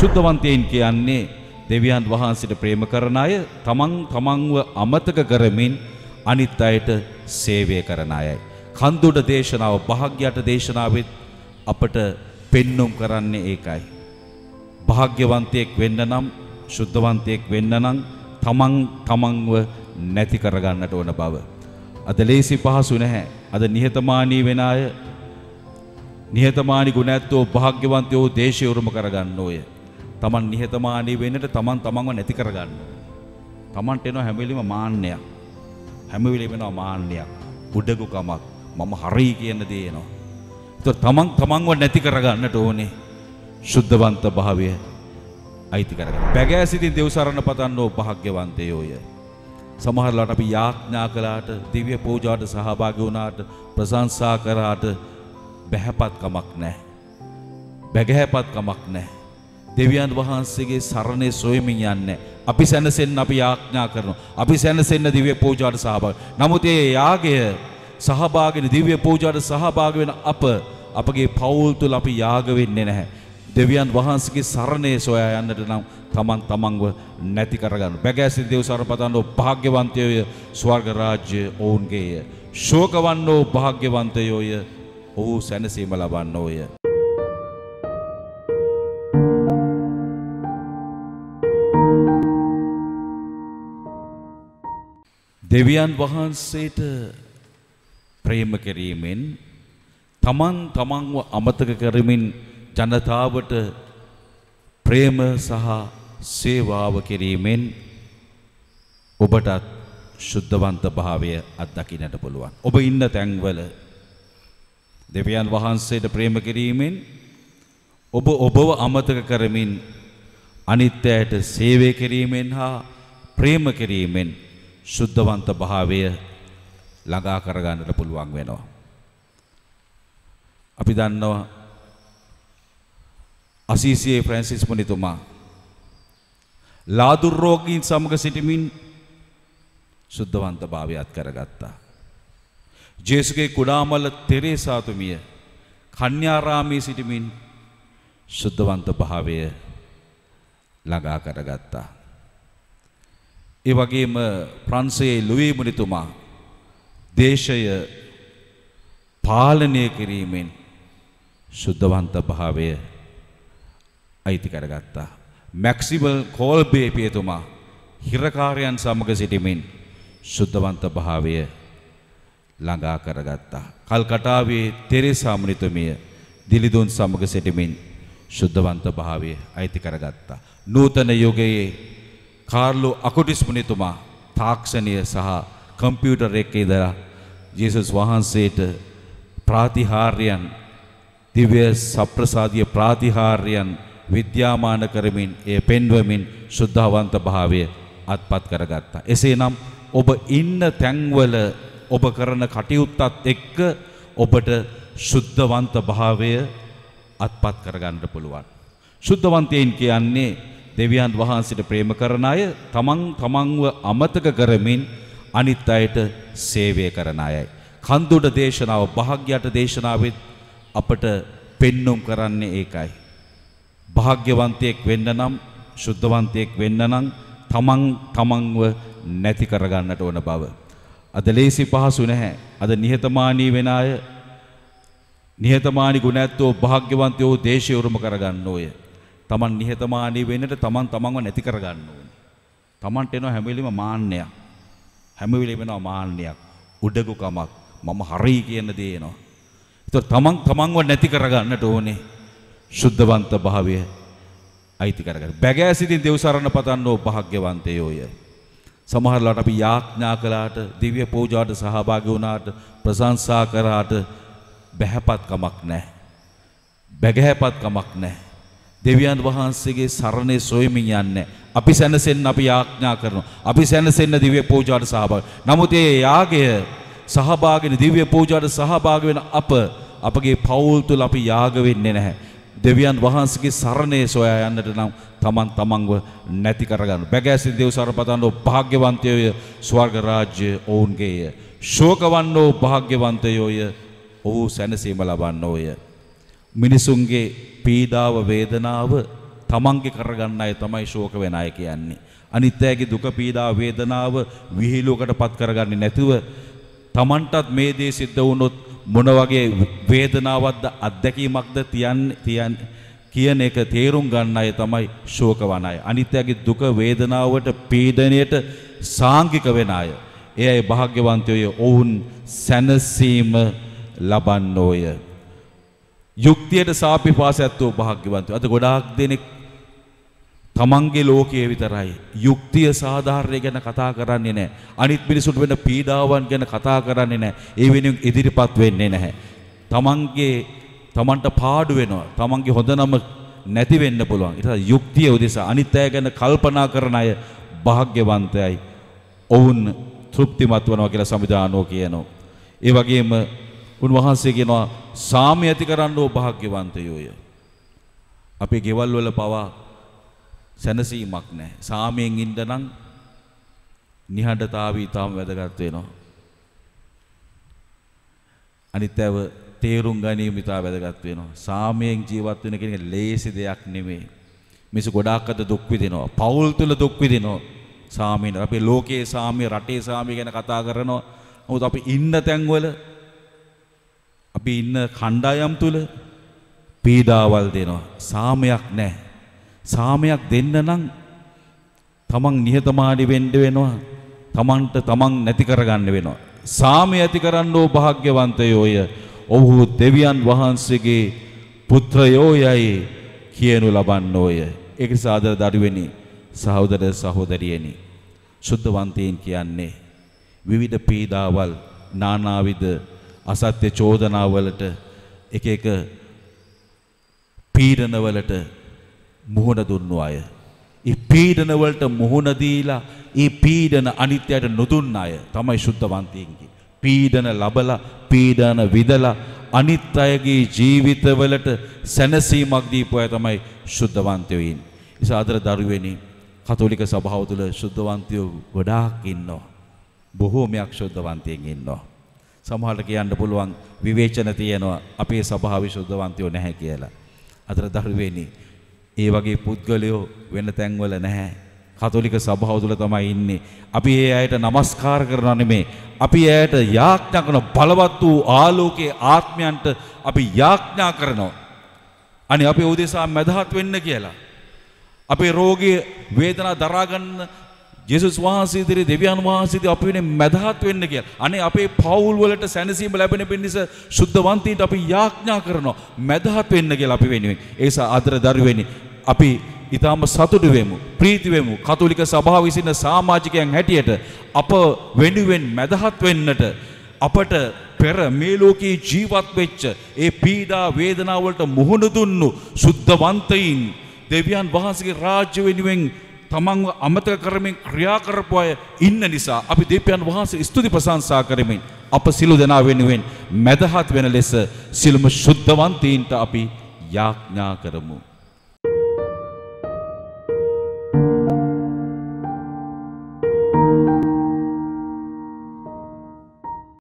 ශුද්ධවන්තයන් කියන්නේ දෙවියන් වහන්සේට ප්‍රේම කරන අය තමන් තමන්ව අමතක කරමින් අනිත් අයට සේවය කරන අයයි. කන්දුට දේශනාව භාග්‍යයට දේශනාවෙත් අපට පෙන්눔 කරන්නේ ඒකයි. භාග්‍යවන්තයෙක් වෙන්න නම් ශුද්ධවන්තයෙක් වෙන්න නම් තමන් තමන්ව නැති කරගන්නට ඕන බව. අද ලේසි පහසු නැහැ. අද නිහතමානී වෙන අය නිහතමානී ගුණ ඇත්තෝ භාග්‍යවන්තයෝ දේශය උරුම කරගන්න ඕය. තමන් නිහතමානී වෙන්නට තමන් තමන්ව නැති කරගන්න. තමන්ට එනවා හැම වෙලෙම මාන්නයක්. හැම වෙලෙම එනවා මාන්නයක්. උඩගුකමක්. මම හරි කියන දේ එනවා. ඒතර තමන් තමන්ව නැති කරගන්නට ඕනේ. සුද්ධවන්ත භාවය අයිති කරගන්න. බැගෑ සිටින් දෙව් සරණ පතන්නෝ භාග්‍යවන්තයෝය. සමහරලාට අපි යාඥා කළාට දිව්‍ය පූජාට සහභාගී වුණාට ප්‍රශංසා කරාට බැහැපත් කමක් නැහැ. බැගහැපත් කමක් නැහැ. දෙවියන් වහන්සේගේ සරණේ සොයමින් යන්නේ. අපි සැනසෙන්න අපි යාඥා කරනවා. අපි සැනසෙන්න දිව්‍ය පූජාවට සහභාගී. නමුත් ඒ යාගය සහභාගී දිව්‍ය පූජාවට සහභාගී වෙන අප අපගේ පවුල් තුල අපි යාග වෙන්නේ නැහැ. දෙවියන් වහන්සේගේ සරණේ සොයා යන්නට නම් තමන් තමන්ව නැති කරගන්න. බැගෑසිරි දේව සරපතන්ව භාග්‍යවන්තයෝය ස්වර්ග රාජ්‍ය ඔවුන්ගේය. ශෝකවන්නෝ භාග්‍යවන්තයෝය. ඔහු සැනසීම ලබන්නෝය. දෙවියන් වහන්සේට ප්‍රේම කිරීමෙන් තමන් තමන්ව අමතක කරමින් ජනතාවට ප්‍රේම සහ සේවාව කිරීමෙන් ඔබටත් ශුද්ධවන්ත භාවය අත්දකින්නට පුළුවන්. ඔබ ඉන්න තැන්වල දෙවියන් වහන්සේට ප්‍රේම කිරීමෙන් ඔබ ඔබව අමතක කරමින් අනිත්‍යයට සේවය කිරීමෙන් හා ප්‍රේම කිරීමෙන් සුද්ධවන්ත භාවය ළඟා කරගන්නට පුළුවන් වෙනවා. අපි දන්නවා අසීසියේ ෆ්‍රැන්සිස් මුනිතුමා ලාදුර් රෝගීන් සමග සිටමින් සුද්ධවන්ත භාවයත් කරගත්තා. ජේසුගේ කුඩාමල තෙරේසාතුමිය කන්‍යාරාමයේ සිටමින් සුද්ධවන්ත භාවය ළඟා කරගත්තා. ඒ වගේම ප්‍රංශයේ ලුවී මුනිතුමා දේශය පාලනය කිරීමෙන් සුද්ධවන්ත භාවය අයිති කරගත්තා. මැක්සිබල් කෝල්බේ පියතුමා හිරකාරයන් සමග සිටිමින් සුද්ධවන්ත භාවය ළඟා කරගත්තා. කල්කටාවේ තෙරේසා මුනිතුමිය දිලිදුන් සමග සිටිමින් සුද්ධවන්ත භාවය අයිති කරගත්තා. නූතන යුගයේ කාර්ලෝ අකුටිස් මුනිතුමා තාක්ෂණය සහ කම්පියුටර් එකේ ඉඳලා ජේසුස් වහන්සේට ප්‍රාතිහාර්යයන් දිව්‍ය සප්‍රසාදිය ප්‍රාතිහාර්යයන් විද්‍යාමාන කරමින් ඒ පෙන්වමින් ශුද්ධවන්ත භාවය අත්පත් කරගත්තා. එසේනම් ඔබ ඉන්න තැන්වල ඔබ කරන කටයුත්තත් එක්ක ඔබට ශුද්ධවන්ත භාවය අත්පත් කරගන්න පුළුවන්. ශුද්ධවන්තයන් කියන්නේ දෙවියන් වහන්සේට ප්‍රේම කරන අය තමන් තමන්ව අමතක කරමින් අනිත් අයට සේවය කරන අයයි. කන්දුට දේශනාව භාග්‍යයට දේශනාවෙත් අපට පෙන්නුම් කරන්නේ ඒකයි. භාග්‍යවන්තයෙක් වෙන්න නම් ශුද්ධවන්තයෙක් වෙන්න නම් තමන් තමන්ව නැති කරගන්නට ඕන බව. අද ලේසි පහසු නැහැ. අද නිහතමානී වෙන අය නිහතමානී ගුණ ඇත්තෝ භාග්‍යවන්තයෝ දේශය උරුම කරගන්න ඕය. තමන් නිහතමානී වෙන්නට තමන් තමන්ව නැති කරගන්න ඕනේ. තමන්ට එනවා හැම වෙලෙම මාන්නයක්. හැම වෙලෙම එනවා මාන්නයක්. උඩගුකමක්. මම හරි කියන දේ එනවා. ඒතර තමන් තමන්ව නැති කරගන්නට ඕනේ. සුද්ධවන්ත භාවය අයිති කරගන්න. බැගෑ සිටින් දෙව් සරණ පතන්නෝ භාග්‍යවන්තයෝය. සමහරලාට අපි යාඥා කළාට දිව්‍ය පූජාවට සහභාගී වුණාට ප්‍රශංසා කරාට බැහැපත් කමක් නැහැ. බැගහැපත් කමක් නැහැ. දෙවියන් වහන්සේගේ සරණේ සොයමින් යන්නේ. අපි සැනසෙන්න අපි යාඥා කරනවා. අපි සැනසෙන්න දිව්‍ය පූජාට සහභාගී. නමුත් ඒ යාගය සහභාගීන දිව්‍ය පූජාට සහභාගී වෙන අප අපගේ පවුල් තුල අපි යාග වෙන්නේ නැහැ. දෙවියන් වහන්සේගේ සරණේ සොයා යන්නට නම් තමන් තමන්ව නැති කරගන්න. බැගෑසින් දේව සරපතන්ව භාග්‍යවන්තයෝය ස්වර්ග රාජ්‍ය ඔවුන්ගේය. ශෝකවන්නෝ භාග්‍යවන්තයෝය. ඔහු සැනසීම ලබන්නෝය. මිනිසුන්ගේ පීඩාව වේදනාව තමන්ගේ කරගන්න අය තමයි ශෝක වෙන අය කියන්නේ. අනිත් අයගේ දුක පීඩා වේදනාව විහිළුවකටපත් කරගන්නේ නැතුව තමන්ටත් මේ දේ සිද්ධ වුණොත් මොන වගේ වේදනාවක්ද අත්දැකීමක්ද තියන්නේ කියන එක තේරුම් ගන්න අය තමයි ශෝක වන අය. අනිත් අයගේ දුක වේදනාවට පීඩණයට සාංගික වෙන අය. ඒ අය භාග්‍යවන්තයෝ ඔවුන් සැනසීම ලබන්නෝය. යුක්තියට සාපිපාස ඇත්තෝ භාග්‍යවන්තයෝ. අද ගොඩාක් දෙනෙක් තමන්ගේ ලෝකයේ විතරයි යුක්තිය සාධාරණය ගැන කතා කරන්නේ නැහැ. අනිත් මිනිසුන්ට වෙන පීඩාවන් ගැන කතා කරන්නේ නැහැ. ඒ වෙනුවෙන් ඉදිරිපත් වෙන්නේ නැහැ. තමන්ගේ තමන්ට පාඩු වෙනවා. තමන්ගේ හොඳ නම නැති වෙන්න පුළුවන්. ඊට යුක්තිය උදෙසා අනිත් අය ගැන කල්පනා කරන අය භාග්‍යවන්තයයි. ඔවුන් තෘප්තිමත් වෙනවා කියලා සම්විධානෝ කියනවා. ඒ වගේම උන්වහන්සේ කියනවා සාමය ඇති කරන්න ඕ භාග්‍යවන්තයෝය. අපේ ගෙවල් වල පවා සැනසීමක් නැහැ. සාමයෙන් ඉන්න නම් නිහඬතාවය ඊටම වැදගත් වෙනවා. අනිත්‍යව තේරුම් ගැනීම ඊටම වැදගත් වෙනවා. සාමයෙන් ජීවත් වෙන කෙනෙක් ලේසි දෙයක් නෙමෙයි. මිනිස්සු ගොඩාක් අද දුක් විඳිනවා. පවුල් තුල දුක් විඳිනවා. සාමයෙන් අපේ ලෝකයේ සාමය, රටේ සාමය ගැන කතා කරනවා. නමුත් අපි ඉන්න තැන්වල අපි ඉන්න කණ්ඩායම් තුල පීඩාවල් දෙනවා. සාමයක් නැහැ. සාමයක් දෙන්න නම් තමන් නිහතමානී වෙන්න වෙනවා. තමන්ට තමන් නැති කරගන්න වෙනවා. සාමය ඇති කරන්නෝ භාග්‍යවන්තයෝය. ඔහු දෙවියන් වහන්සේගේ පුත්‍රයෝයයි කියනු ලබන්නෝය. ඒක නිසා ආදර දරුවෙනි සහෝදර සහෝදරියනි සුද්ධවන්තයන් කියන්නේ විවිධ පීඩාවල් නානාවිද අසත්‍ය චෝදනාවලට එක එක පීඩනවලට මුහුණ දුන්නු අය. ඒ පීඩනවලට මුහුණ දීලා ඒ පීඩන අනිත්‍යයට නොදුන්න අය තමයි සුද්ධවන්තයින්ගේ. පීඩන ලබලා පීඩන විදලා අනිත් අයගේ ජීවිතවලට සැනසීමක් දීපු අය තමයි සුද්ධවන්තයෝ ඉන්නේ. ඒ සාදර දරුවෙනි කතෝලික සභාව තුළ සුද්ධවන්තයෝ ගොඩාක් ඉන්නවා. බොහෝමයක් සුද්ධවන්තයෙන් ඉන්නවා. සමහරට කියන්න පුළුවන් විවේචන තියෙනවා අපේ සභාව විසුද්ධවන්තයෝ නැහැ කියලා. අතර දරුවෙනි ඒ වගේ පුද්ගලයෝ වෙන තැන්වල නැහැ. කතෝලික සභාව තුල තමයි ඉන්නේ. අපි ඒ අයට নমස්කාර කරනවා නෙමේ. අපි ඇයට යාඥා කරන බලවත් වූ ආලෝකයේ ආත්මයන්ට අපි යාඥා කරනවා. අනේ අපි උදෙසා මැදහත් වෙන්න කියලා. අපේ රෝගී වේදනා දරා ගන්න ජෙසුස් වහන්සේ ඉදිරි දෙවියන් වහන්සේ ඉදිරි අපි වෙන මැදහත් වෙන්න කියලා. අනේ අපේ පවුල් වලට සැනසීම ලැබෙන පිණිස සුද්ධවන්තීන්ට අපි යාඥා කරනවා මැදහත් වෙන්න කියලා අපි වෙනුවෙන්. ඒ නිසා ආදර දරුවෙනි අපි ඉතාම සතුටු වෙමු ප්‍රීති වෙමු කතෝලික සභාව විසින සමාජිකයන් හැටියට අප වෙනුවෙන් මැදහත් වෙන්නට අපට පෙර මේ ලෝකේ ජීවත් වෙච්ච ඒ පීඩා වේදනා වලට මුහුණ දුන්නු සුද්ධවන්තයින් දෙවියන් වහන්සේගේ රාජ්‍ය වෙනුවෙන් තමන්ව අමතක කරමින් ක්‍රියා කරපු අය ඉන්න නිසා අපි දෙවියන් වහන්සේ ස්තුති ප්‍රශංසා කරමින් අප සිළු දෙනා වෙනුවෙන් මැදහත් වෙන ලෙස සිළුම සුද්ධවන්තීන්ට අපි යාඥා කරමු.